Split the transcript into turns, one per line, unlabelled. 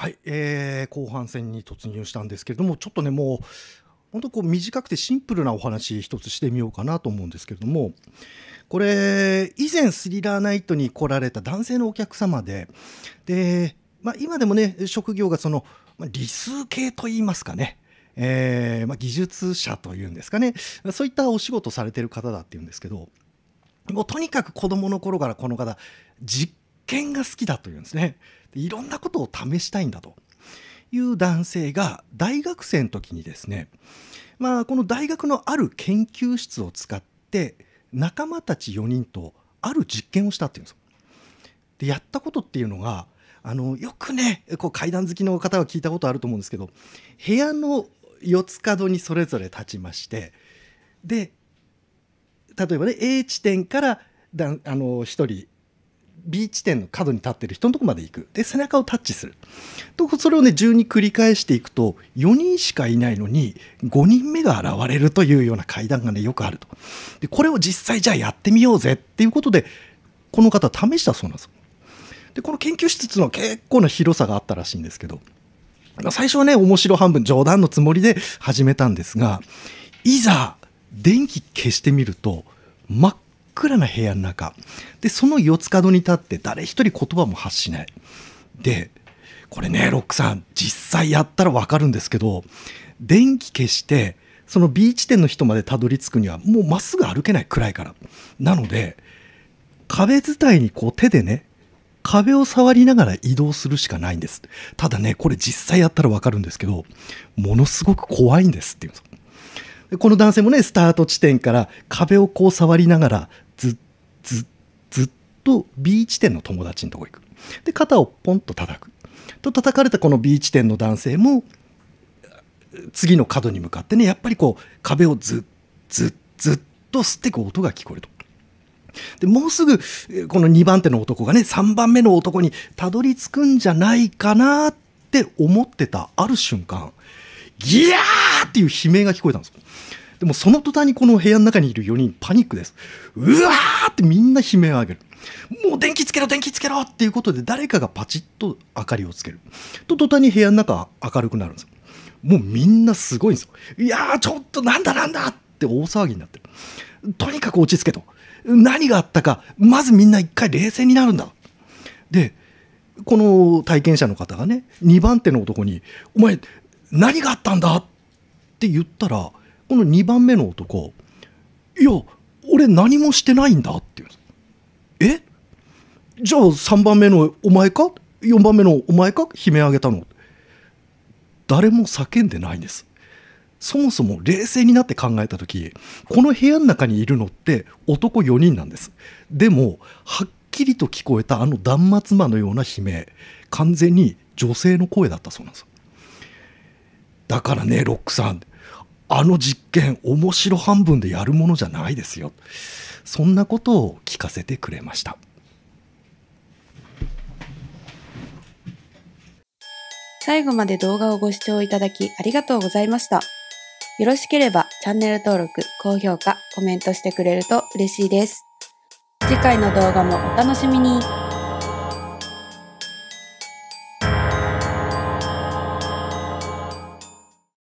はい、えー、後半戦に突入したんですけれども、ちょっとね、もう本当こう短くてシンプルなお話一つしてみようかなと思うんですけれども、これ以前スリラーナイトに来られた男性のお客様で、で、まあ、今でもね職業がその理数系といいますかね。えー、まあ、技術者というんですかねそういったお仕事されてる方だっていうんですけどもうとにかく子どもの頃からこの方実験が好きだというんですねいろんなことを試したいんだという男性が大学生の時にですねまあこの大学のある研究室を使って仲間たち4人とある実験をしたっていうんですでやったことっていうのがあのよくねこう階段好きの方は聞いたことあると思うんですけど部屋の四つ角にそれぞれ立ちましてで例えばね A 地点からだあの1人 B 地点の角に立ってる人のとこまで行くで背中をタッチするとそれをね順に繰り返していくと4人しかいないのに5人目が現れるというような階段がねよくあるとでこれを実際じゃあやってみようぜっていうことでこの方試したそうなんですでこの研究室っていうのは結構な広さがあったらしいんですけど最初はね面白半分冗談のつもりで始めたんですがいざ電気消してみると真っ暗な部屋の中でその四つ角に立って誰一人言葉も発しないでこれねロックさん実際やったら分かるんですけど電気消してその B 地点の人までたどり着くにはもうまっすぐ歩けないくらいからなので壁伝いにこう手でね壁を触りながら移動するしかないんですただねこれ実際やったら分かるんですけどものすごく怖いんですっていうんですこの男性もねスタート地点から壁をこう触りながらずっずずっと B 地点の友達のとこ行くで肩をポンと叩くと叩かれたこの B 地点の男性も次の角に向かってねやっぱりこう壁をずっずずっと吸っていく音が聞こえると。でもうすぐこの2番手の男がね3番目の男にたどり着くんじゃないかなって思ってたある瞬間ギャーっていう悲鳴が聞こえたんですでもその途端にこの部屋の中にいる4人パニックですうわーってみんな悲鳴を上げるもう電気つけろ電気つけろっていうことで誰かがパチッと明かりをつけると途端に部屋の中明るくなるんですもうみんなすごいんですよいやーちょっとなんだなんだって大騒ぎになってるとにかく落ち着けと何があったかまずみんな一回冷静になるんだでこの体験者の方がね2番手の男に「お前何があったんだ?」って言ったらこの2番目の男「いや俺何もしてないんだ」って言うんですえじゃあ3番目のお前か4番目のお前か悲鳴あげたの誰も叫んでないんですそもそも冷静になって考えた時この部屋の中にいるのって男4人なんですでもはっきりと聞こえたあの断末魔のような悲鳴完全に女性の声だったそうなんですだからねロックさんあの実験面白半分でやるものじゃないですよそんなことを聞かせてくれました。最後まで動画をご視聴いただきありがとうございました。よろしければチャンネル登録、高評価、コメントしてくれると嬉しいです。次回の動画もお楽しみに。